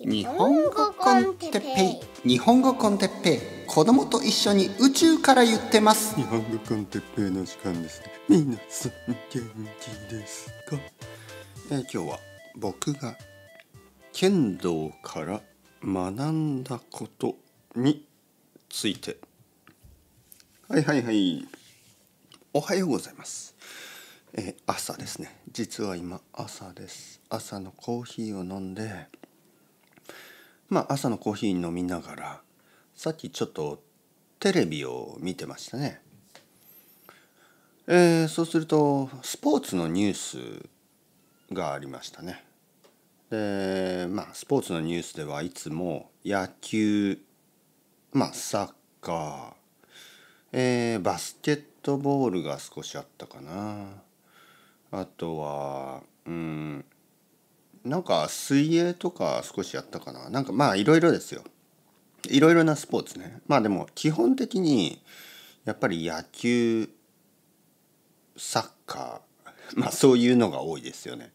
日本語コンテッペイ日本語コンテッペイ子供と一緒に宇宙から言ってます日本語コンテッペイの時間ですみなさん元気ですか、えー、今日は僕が剣道から学んだことについてはいはいはいおはようございますえー、朝ですね実は今朝です朝のコーヒーを飲んでまあ、朝のコーヒー飲みながらさっきちょっとテレビを見てましたね。えー、そうするとスポーツのニュースがありましたね。でまあスポーツのニュースではいつも野球まあサッカー、えー、バスケットボールが少しあったかなあとはうんなんか水泳とか少しやったかななんかまあいろいろですよいろいろなスポーツねまあでも基本的にやっぱり野球サッカー まあそういうのが多いですよね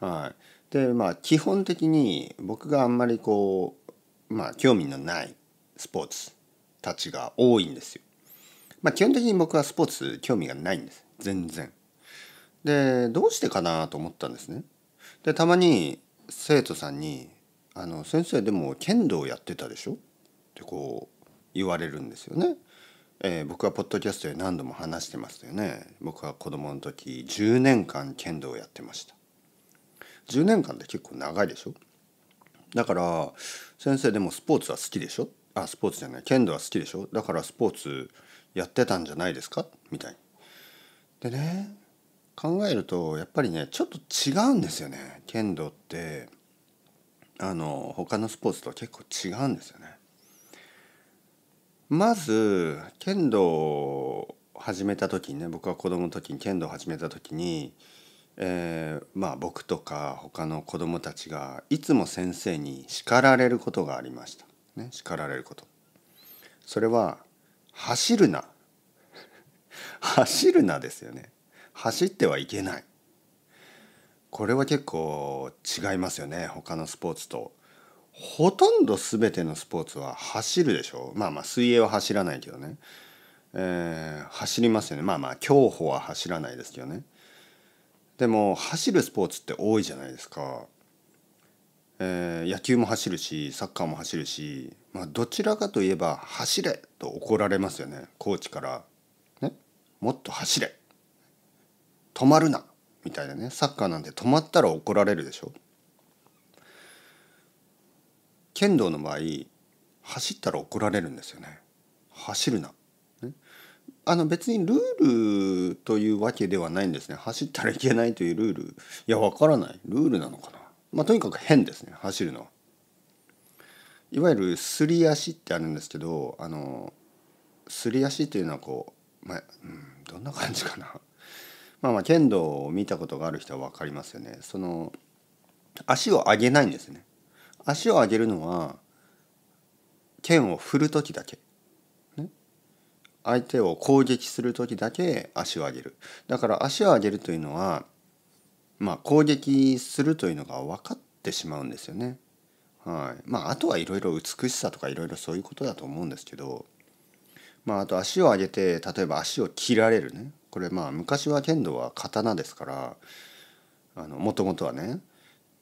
はいでまあ基本的に僕があんまりこうまあ興味のないスポーツたちが多いんですよまあ基本的に僕はスポーツ興味がないんです全然でどうしてかなと思ったんですねでたまに生徒さんに「あの先生でも剣道やってたでしょ?」ってこう言われるんですよね。えー、僕はポッドキャストで何度も話してましたよね僕は子供の時10年間剣道をやってました10年間って結構長いでしょだから先生でもスポーツは好きでしょあスポーツじゃない剣道は好きでしょだからスポーツやってたんじゃないですかみたいでね考えるとやっぱりねちょっと違うんですよね剣道ってあの他のスポーツとは結構違うんですよね。まず剣道を始めた時にね僕は子供の時に剣道を始めた時に、えー、まあ僕とか他の子供たちがいつも先生に叱られることがありました。ね、叱られること。それは「走るな」「走るな」ですよね。走ってはいけないこれは結構違いますよね他のスポーツと。ほとんど全てのスポーツは走るでしょまあまあ水泳は走らないけどね、えー、走りますよねまあまあ競歩は走らないですけどねでも走るスポーツって多いじゃないですか、えー、野球も走るしサッカーも走るし、まあ、どちらかといえば「走れ!」と怒られますよねコーチから、ね「もっと走れ!」止まるなみたいなねサッカーなんて止まったら怒られるでしょ剣道の場合走ったら怒られるんですよね走るな、ね、あの別にルールというわけではないんですね走ったらいけないというルールいやわからないルールなのかなまあとにかく変ですね走るのいわゆるすり足ってあるんですけどあのすり足というのはこう、まあ、うん、どんな感じかなまあまあ剣道を見たことがある人は分かりますよねその足を上げないんですね足を上げるのは剣を振る時だけ、ね、相手を攻撃する時だけ足を上げるだから足を上げるというのはまあ攻撃するというのが分かってしまうんですよねはいまああとはいろいろ美しさとかいろいろそういうことだと思うんですけどまああと足を上げて例えば足を切られるねこれまあ昔は剣道は刀ですからもともとはね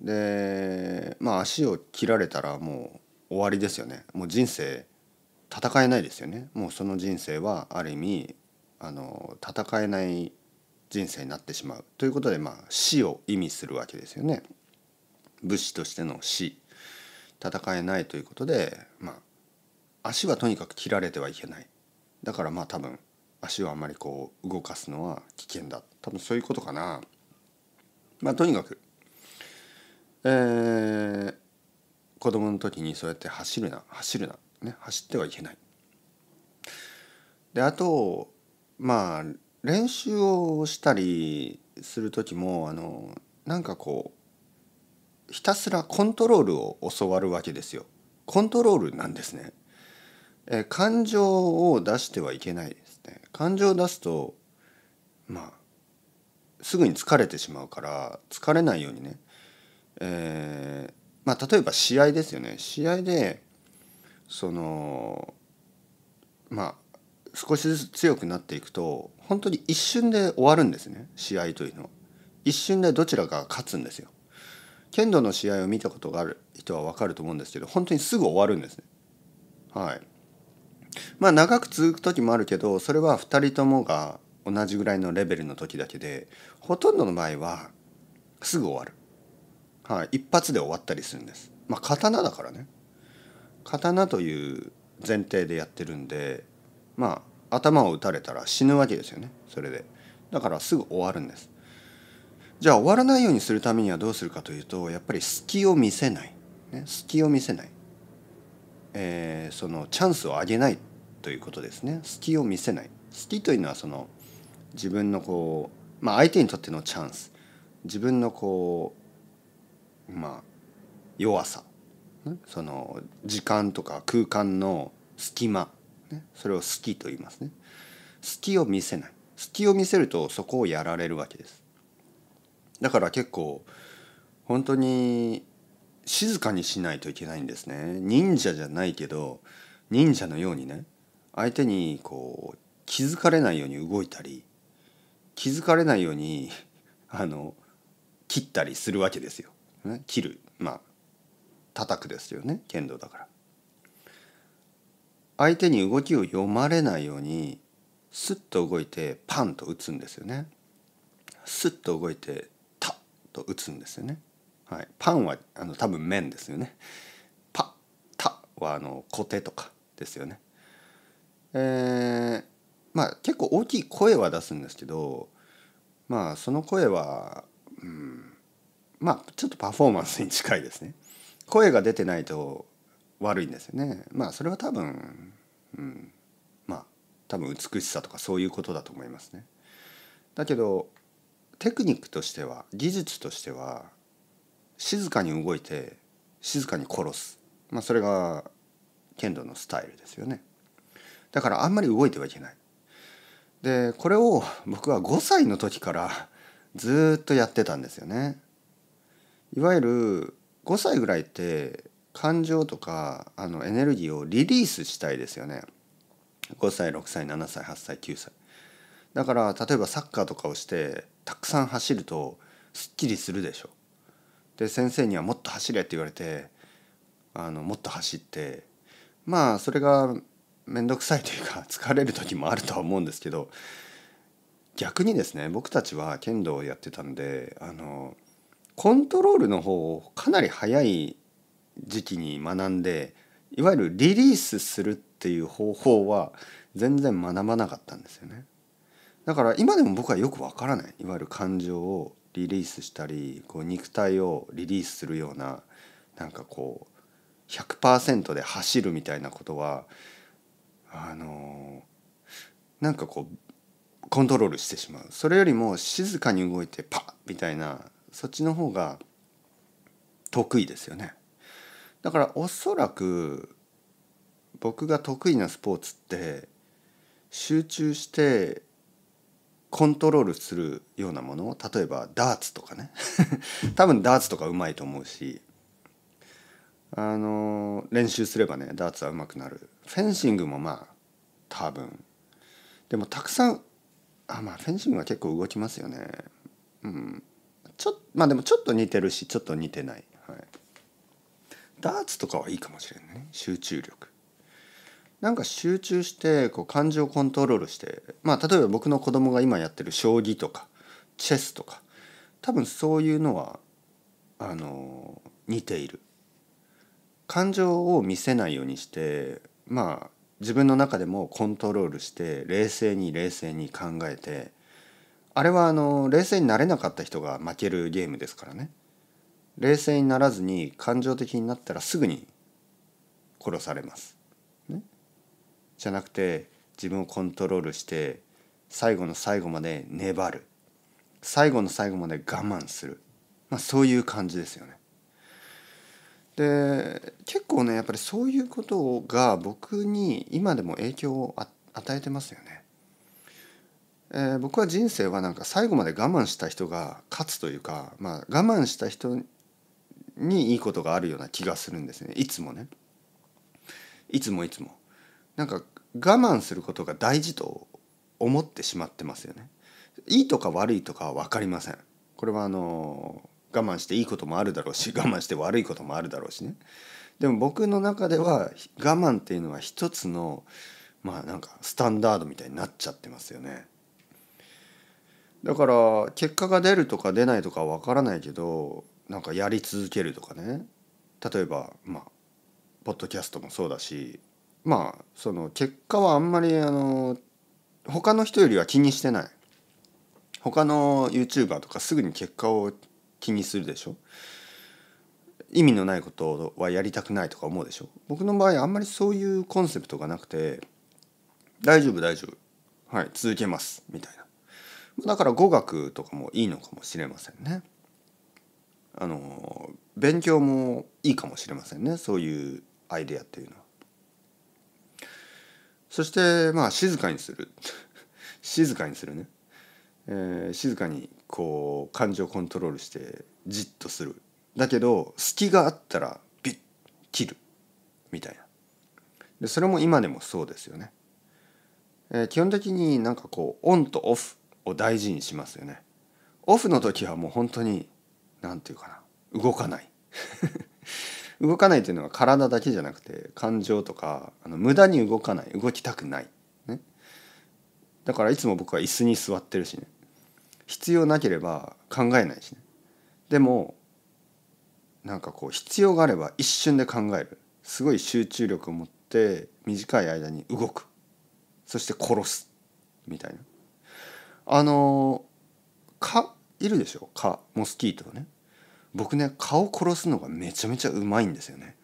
でまあ足を切られたらもう終わりですよねもう人生戦えないですよねもうその人生はある意味あの戦えない人生になってしまうということで、まあ、死を意味するわけですよね武士としての死戦えないということで、まあ、足はとにかく切られてはいけないだからまあ多分足をあんまりこう動かすのは危険だ多分そういうことかなまあとにかくえー、子供の時にそうやって走るな走るな、ね、走ってはいけないであとまあ練習をしたりする時もあのなんかこうひたすらコントロールを教わるわけですよコントロールなんですね、えー、感情を出してはいけない感情を出すとまあすぐに疲れてしまうから疲れないようにね、えー、まあ、例えば試合ですよね試合でそのまあ少しずつ強くなっていくと本当に一瞬で終わるんですね試合というのは一瞬でどちらかが勝つんですよ剣道の試合を見たことがある人は分かると思うんですけど本当にすぐ終わるんですねはいまあ長く続く時もあるけどそれは2人ともが同じぐらいのレベルの時だけでほとんどの場合はすぐ終わる、はい、一発で終わったりするんですまあ刀だからね刀という前提でやってるんでまあ頭を打たれたら死ぬわけですよねそれでだからすぐ終わるんですじゃあ終わらないようにするためにはどうするかというとやっぱり隙を見せない、ね、隙を見せないえー、そのチャンスをあげないということですね隙を見せない好きというのはその自分のこう、まあ、相手にとってのチャンス自分のこうまあ弱さその時間とか空間の隙間ね、それを好きと言いますね隙を見せない隙を見せるとそこをやられるわけですだから結構本当に静かにしないといけないんですね忍者じゃないけど忍者のようにね相手にこう気づかれないように動いたり気づかれないように あの切ったりするわけですよ。ね、切るまあ叩くですよね剣道だから。相手に動きを読まれないようにスッと動いてパンと打つんですよね。スッと動いてタッと打つんですよね。はい、パンはあの多分麺ですよね。パタはあのコテとかですよね。えー、まあ結構大きい声は出すんですけどまあその声は、うん、まあちょっとパフォーマンスに近いですね。声が出てないと悪いんですよね。まあそれは多分、うん、まあ多分美しさとかそういうことだと思いますね。だけどテクニックとしては技術としては静かに動いて静かに殺す、まあ、それが剣道のスタイルですよねだからあんまり動いてはいけないでこれを僕は5歳の時からずっとやってたんですよねいわゆる5歳ぐらいって感情とかあのエネルギーをリリースしたいですよね5歳6歳7歳8歳9歳だから例えばサッカーとかをしてたくさん走るとすっきりするでしょで先生には「もっと走れ」って言われてあのもっと走ってまあそれが面倒くさいというか 疲れる時もあるとは思うんですけど逆にですね僕たちは剣道をやってたんであのコントロールの方をかなり早い時期に学んでいわゆるリリースするっていう方法は全然学ばなかったんですよね。だから今でも僕はよくわからないいわゆる感情をリリースしたりこう肉体をリリースするようななんかこう100%で走るみたいなことはあのー、なんかこうコントロールしてしまうそれよりも静かに動いてパッみたいなそっちの方が得意ですよね。だからおそらく僕が得意なスポーツって集中してコントロールするようなもの例えばダーツとかね 多分ダーツとかうまいと思うしあの練習すればねダーツはうまくなるフェンシングもまあ多分でもたくさんあまあフェンシングは結構動きますよねうんちょまあでもちょっと似てるしちょっと似てない、はい、ダーツとかはいいかもしれないね集中力なんか集中してこう感情をコントロールしてまあ例えば僕の子供が今やってる将棋とかチェスとか多分そういうのはあの似ている。感情を見せないようにしてまあ自分の中でもコントロールして冷静に冷静に考えてあれはあの冷静になれなかった人が負けるゲームですからね冷静にならずに感情的になったらすぐに殺されますじゃなくて自分をコントロールして最後の最後まで粘る最後の最後まで我慢する、まあ、そういう感じですよね。で結構ねやっぱりそういうことが僕に今でも影響を与えてますよね。えー、僕は人生はなんか最後まで我慢した人が勝つというか、まあ、我慢した人にいいことがあるような気がするんですねいつもね。いつもいつも。なんか我慢することが大事と思ってしまってますよね。いいとか悪いとかは分かりません。これはあの我慢していいこともあるだろうし 我慢して悪いこともあるだろうしね。でも僕の中では我慢っていうのは一つのまあなんかスタンダードみたいになっちゃってますよね。だから結果が出るとか出ないとかは分からないけどなんかやり続けるとかね例えばまあポッドキャストもそうだしまあその結果はあんまりあの他の人よりは気にしてない他の YouTuber とかすぐに結果を気にするでしょ意味のないことはやりたくないとか思うでしょ僕の場合あんまりそういうコンセプトがなくて大丈夫大丈夫はい続けますみたいなだから語学とかもいいのかもしれませんねあの勉強もいいかもしれませんねそういうアイデアっていうのは。そしてまあ静かにする 静かにするね、えー、静かにこう感情をコントロールしてじっとするだけど隙があったらビッ切るみたいなでそれも今でもそうですよね、えー、基本的になんかこうオンとオフを大事にしますよねオフの時はもう本当に何て言うかな動かない 動かないというのは体だけじゃなくて感情とかあの無駄に動かない動きたくない、ね、だからいつも僕は椅子に座ってるしね必要なければ考えないしねでもなんかこう必要があれば一瞬で考えるすごい集中力を持って短い間に動くそして殺すみたいなあの蚊いるでしょ蚊モスキートね僕ね顔殺すのがめちゃめちゃうまいんですよね。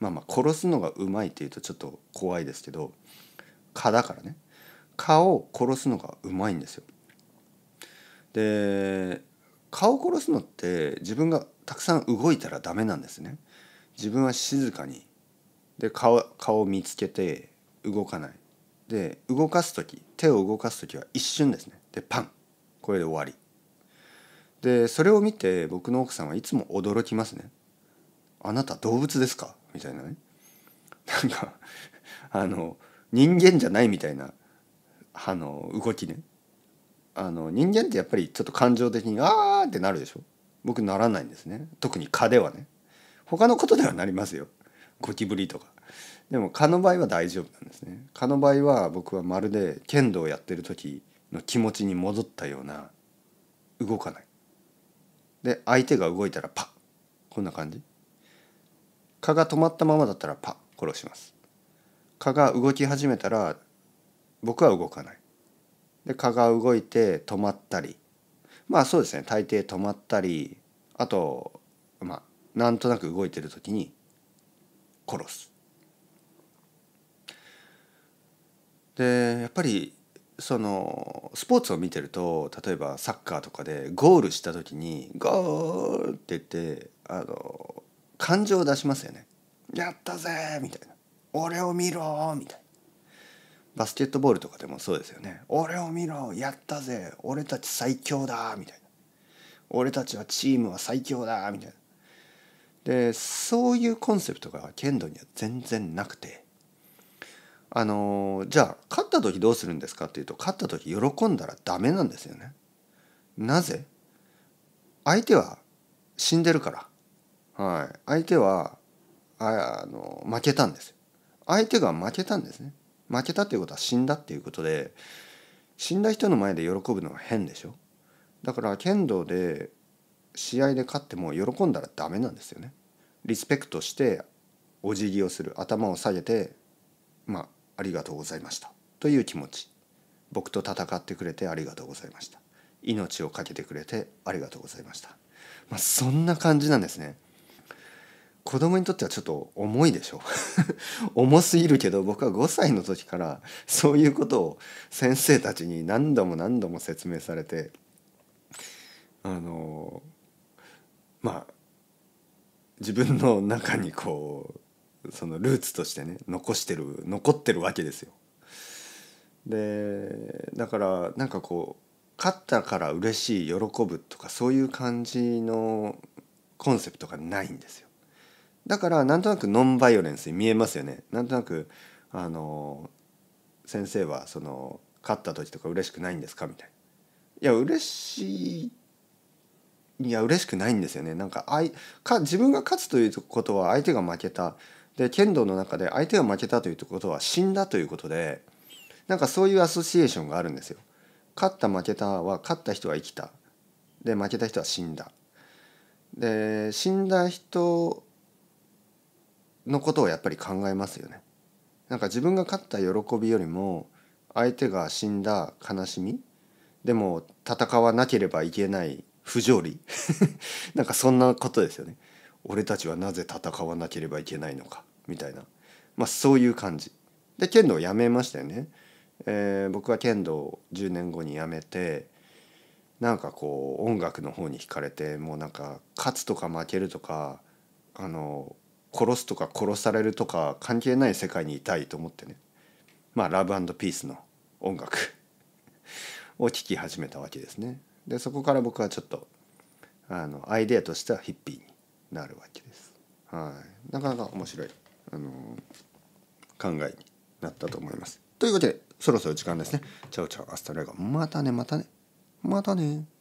まあまあ殺すのがうまいっていうとちょっと怖いですけど蚊だからね蚊を殺すのがうまいんですよ。で蚊を殺すのって自分がたくさん動いたらダメなんですね。自分は静かにで顔顔を見つけて動かないで動かす時手を動かす時は一瞬ですねでパンこれで終わりでそれを見て僕の奥さんはいつも驚きますね。あなた動物ですかみたいなね。なんかあの人間じゃないみたいなあの動きね。あの人間ってやっぱりちょっと感情的にあーってなるでしょ。僕ならないんですね。特に蚊ではね。他のことではなりますよ。ゴキブリとか。でも蚊の場合は大丈夫なんですね。蚊の場合は僕はまるで剣道をやってる時の気持ちに戻ったような動かない。で相手が動いたらパッこんな感じ蚊が止まったままだったらパッ殺します蚊が動き始めたら僕は動かないで蚊が動いて止まったりまあそうですね大抵止まったりあとまあなんとなく動いてる時に殺すでやっぱりそのスポーツを見てると例えばサッカーとかでゴールした時に「ゴール!」って言ってあの感情を出しますよね。やったぜみたいな。俺を見ろみたいな。バスケットボールとかでもそうですよね。俺を見ろやったぜ俺たち最強だみたいな。俺たちはチームは最強だみたいな。でそういうコンセプトが剣道には全然なくて。あのじゃあ勝った時どうするんですかっていうと勝った時喜んだらダメなんですよね。なぜ相手は死んでるから、はい、相手はあの負けたんです相手が負けたんですね負けたっていうことは死んだっていうことで死んだ人の前で喜ぶのは変でしょだから剣道で試合で勝っても喜んだらダメなんですよねリスペクトしてお辞儀をする頭を下げてまあありがとうございましたという気持ち僕と戦ってくれてありがとうございました命を懸けてくれてありがとうございました、まあ、そんな感じなんですね子供にとってはちょっと重いでしょ 重すぎるけど僕は5歳の時からそういうことを先生たちに何度も何度も説明されてあのまあ自分の中にこうそのルーツとしてね残してる残ってるわけですよ。でだからなんかこう勝ったから嬉しい喜ぶとかそういう感じのコンセプトがないんですよ。だからなんとなくノンバイオレンスに見えますよね。なんとなくあの先生はその勝った時とか嬉しくないんですかみたいな。いや嬉しいいや嬉しくないんですよね。なんかあいか自分が勝つということは相手が負けたで剣道の中で相手が負けたということは死んだということでなんかそういうアソシエーションがあるんですよ。勝った負けたは勝った人は生きたで負けた人は死んだで死んだ人のことをやっぱり考えますよね。なんか自分が勝った喜びよりも相手が死んだ悲しみでも戦わなければいけない不条理 なんかそんなことですよね。俺たちはなぜ戦わなければいけないのかみたいな、まあ、そういう感じで剣道をやめましたよね、えー、僕は剣道を10年後にやめてなんかこう音楽の方に惹かれてもうなんか勝つとか負けるとかあの殺すとか殺されるとか関係ない世界にいたいと思ってねまあラブピースの音楽 を聴き始めたわけですね。でそこから僕はちょっとあのアイデアとしてはヒッピーになるわけです。はい、なかなか面白い、あの考えになったと思います。ということでそろそろ時間ですね。チャオチャオアスタレガまたねまたねまたね。またね